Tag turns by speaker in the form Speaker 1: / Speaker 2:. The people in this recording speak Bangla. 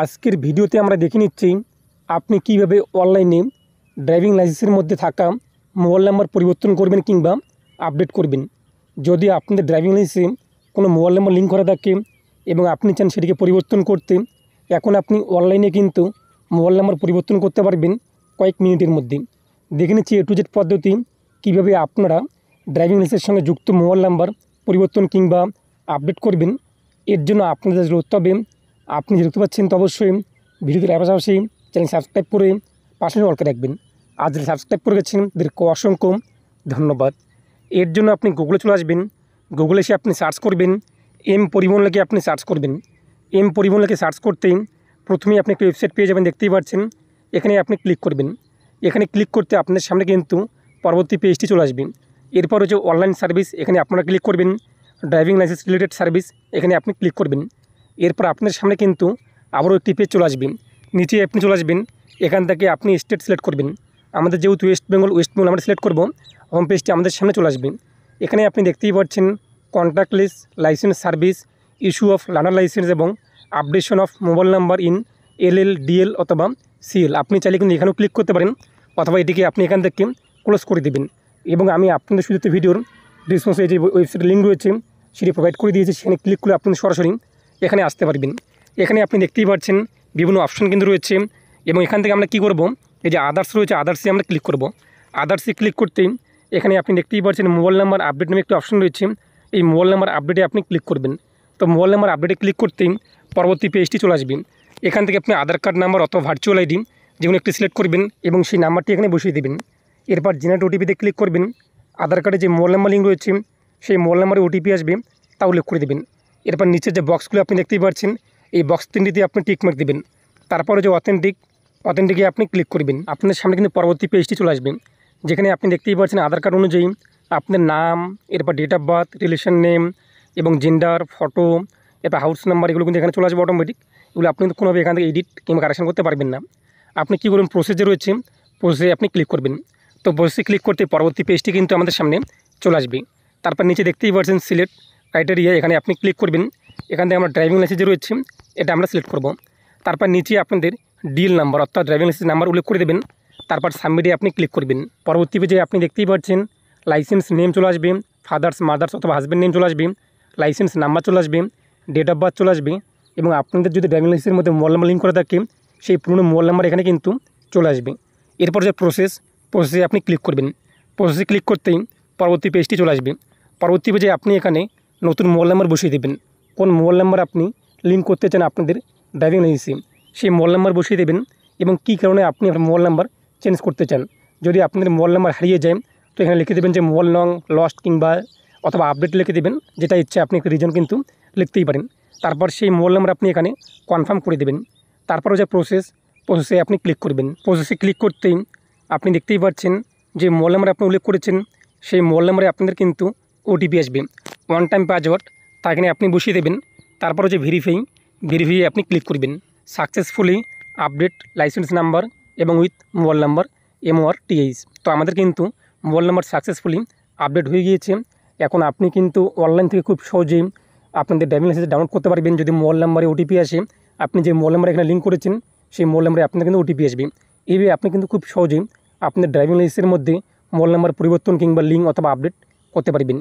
Speaker 1: আজকের ভিডিওতে আমরা দেখে নিচ্ছি আপনি কিভাবে অনলাইনে ড্রাইভিং লাইসেন্সের মধ্যে থাকা মোবাইল নাম্বার পরিবর্তন করবেন কিংবা আপডেট করবেন যদি আপনাদের ড্রাইভিং লাইসেন্সে কোনো মোবাইল নাম্বার লিঙ্ক করা থাকে এবং আপনি চান সেটিকে পরিবর্তন করতে এখন আপনি অনলাইনে কিন্তু মোবাইল নাম্বার পরিবর্তন করতে পারবেন কয়েক মিনিটের মধ্যে দেখে নিচ্ছি এ টু জেড পদ্ধতি কীভাবে আপনারা ড্রাইভিং লাইসেন্সের সঙ্গে যুক্ত মোবাইল নাম্বার পরিবর্তন কিংবা আপডেট করবেন এর জন্য আপনাদের করতে হবে আপনি দেখতে পাচ্ছেন তো অবশ্যই ভিডিওটির পাশাপাশি চ্যানেল সাবস্ক্রাইব করে পাশে অলকে রাখবেন আর যদি সাবস্ক্রাইব করে গেছেন তাদেরকে অসংখ্য ধন্যবাদ এর জন্য আপনি গুগলে চলে আসবেন গুগলে এসে আপনি সার্চ করবেন এম পরিবহন লেগে আপনি সার্চ করবেন এম পরিবহন লেগে সার্চ করতেই প্রথমে আপনি একটি ওয়েবসাইট পেয়ে যাবেন দেখতেই পাচ্ছেন এখানে আপনি ক্লিক করবেন এখানে ক্লিক করতে আপনার সামনে কিন্তু পরবর্তী পেজটি চলে আসবে এরপর হচ্ছে অনলাইন সার্ভিস এখানে আপনারা ক্লিক করবেন ড্রাইভিং লাইসেন্স রিলেটেড সার্ভিস এখানে আপনি ক্লিক করবেন এরপর আপনার সামনে কিন্তু আবারও একটি পেজ চলে আসবেন নিচে আপনি চলে আসবেন এখান থেকে আপনি স্টেট সিলেক্ট করবেন আমাদের যেহেতু ওয়েস্ট বেঙ্গল ওয়েস্ট বেঙ্গল আমরা সিলেক্ট করবো হোম পেজটি আমাদের সামনে চলে আসবেন এখানে আপনি দেখতেই পাচ্ছেন contactless license service issue of learner license এবং updation of mobile number in LL DL অথবা সিএল আপনি চাইলে কিন্তু এখানেও ক্লিক করতে পারেন অথবা এটিকে আপনি এখান থেকে ক্লোজ করে দেবেন এবং আমি আপনাদের শুধু ভিডিওর ডিসক্রিপশনে যে ওয়েবসাইটের লিঙ্ক রয়েছে সেটি প্রোভাইড করে দিয়েছি সেখানে ক্লিক করে আপনি সরাসরি এখানে আসতে পারবেন এখানে আপনি দেখতেই পাচ্ছেন বিভিন্ন অপশন কিন্তু রয়েছে এবং এখান থেকে আমরা কি করব এই যে আদার্স রয়েছে আদার্সে আমরা ক্লিক করব আদার্সে ক্লিক করতেই এখানে আপনি দেখতেই পাচ্ছেন মোবাইল নাম্বার আপডেট নামে একটি অপশন রয়েছে এই মোবাইল নাম্বার আপডেটে আপনি ক্লিক করবেন তো মোবাইল নাম্বার আপডেটে ক্লিক করতেই পরবর্তী পেজটি চলে আসবেন এখান থেকে আপনি আধার কার্ড নাম্বার অথবা ভার্চুয়াল আইডি যেগুলো একটি সিলেক্ট করবেন এবং সেই নাম্বারটি এখানে বসিয়ে দেবেন এরপর জেনারেট ওটিপিতে ক্লিক করবেন আধার কার্ডে যে মোবাইল নাম্বার লিঙ্ক রয়েছে সেই মোবাইল নাম্বারে ওটিপি আসবে তা উল্লেখ করে দেবেন এরপর নিচে যে বক্সগুলো আপনি দেখতেই পাচ্ছেন এই বক্স তিনটিতে আপনি টিকমার্ক দেবেন তারপরে যে অথেন্টিক অথেন্টিকে আপনি ক্লিক করবেন আপনার সামনে কিন্তু পরবর্তী পেজটি চলে আসবেন যেখানে আপনি দেখতেই পাচ্ছেন আধার কার্ড অনুযায়ী আপনার নাম এরপর date of birth relation name এবং জেন্ডার ফটো এরপর হাউস নাম্বার এগুলো কিন্তু এখানে চলে আসবে অটোমেটিক এগুলো আপনি কিন্তু কোনোভাবে এখান থেকে এডিট কিংবা কারেকশন করতে পারবেন না আপনি কী করবেন প্রসেসে রয়েছে প্রসেসে আপনি ক্লিক করবেন তো প্রসেসে ক্লিক করতে পরবর্তী পেজটি কিন্তু আমাদের সামনে চলে আসবে তারপর নিচে দেখতেই পাচ্ছেন সিলেক্ট ক্রাইটেরিয়া এখানে আপনি ক্লিক করবেন এখান থেকে আমরা ড্রাইভিং লাইসেন্স রয়েছে এটা আমরা সিলেক্ট করব তারপর নিচে আপনাদের ডিল নাম্বার অর্থাৎ ড্রাইভিং লাইসেন্স নাম্বার উল্লেখ করে দেবেন তারপর সাবমিটে আপনি ক্লিক করবেন পরবর্তী পেজে আপনি দেখতেই পাচ্ছেন লাইসেন্স নেম চলে আসবে ফাদার্স মাদার্স অথবা হাজব্যান্ড নেম চলে আসবে লাইসেন্স নাম্বার চলে আসবে ডেট অফ বার্থ চলে আসবে এবং আপনাদের যদি ড্রাইভিং লাইসেন্সের মধ্যে মোবাইল নাম্বার লিঙ্ক করে থাকে সেই পুরনো মোবাইল নাম্বার এখানে কিন্তু চলে আসবে এরপর যে প্রসেস প্রসেসে আপনি ক্লিক করবেন প্রসেসে ক্লিক করতেই পরবর্তী পেজটি চলে আসবে পরবর্তী পেজে আপনি এখানে নতুন মোবাইল নাম্বার বসিয়ে দেবেন কোন মোবাইল নাম্বার আপনি লিঙ্ক করতে চান আপনাদের ড্রাইভিং লাইসেন্সে সেই মোবাইল নাম্বার বসিয়ে দেবেন এবং কী কারণে আপনি আপনার মোবাইল নাম্বার চেঞ্জ করতে চান যদি আপনাদের মোবাইল নাম্বার হারিয়ে যায় তো এখানে লিখে দেবেন যে মোবাইল নং লস্ট কিংবা অথবা আপডেট লিখে দেবেন যেটা ইচ্ছে আপনি একটা রিজন কিন্তু লিখতেই পারেন তারপর সেই মোবাইল নাম্বার আপনি এখানে কনফার্ম করে দেবেন তারপর যে প্রসেস প্রসেসে আপনি ক্লিক করবেন প্রসেসে ক্লিক করতেই আপনি দেখতেই পাচ্ছেন যে মোবাইল নাম্বার আপনি উল্লেখ করেছেন সেই মোবাইল নাম্বারে আপনাদের কিন্তু ওটিপি আসবে ওয়ান টাইম পাসওয়ার্ড তা এখানে আপনি বসিয়ে দেবেন তারপর হচ্ছে ভেরিফাই ভেরিফাই আপনি ক্লিক করবেন সাকসেসফুলি আপডেট লাইসেন্স নাম্বার এবং with mobile number MOR TH তো আমাদের কিন্তু মোবাইল নাম্বার সাকসেসফুলি আপডেট হয়ে গিয়েছে এখন আপনি কিন্তু অনলাইন থেকে খুব সহজেই আপনাদের ড্রাইভিং লাইসেন্স ডাউনলোড করতে পারবেন যদি মোবাইল নাম্বারে ওটিপি আসে আপনি যে মোবাইল নাম্বার এখানে লিঙ্ক করেছেন সেই মোবাইল নাম্বারে আপনার কিন্তু ওটিপি আসবে এইভাবে আপনি কিন্তু খুব সহজেই আপনাদের ড্রাইভিং লাইসেন্সের মধ্যে মোবাইল নাম্বার পরিবর্তন কিংবা লিঙ্ক অথবা আপডেট করতে পারবেন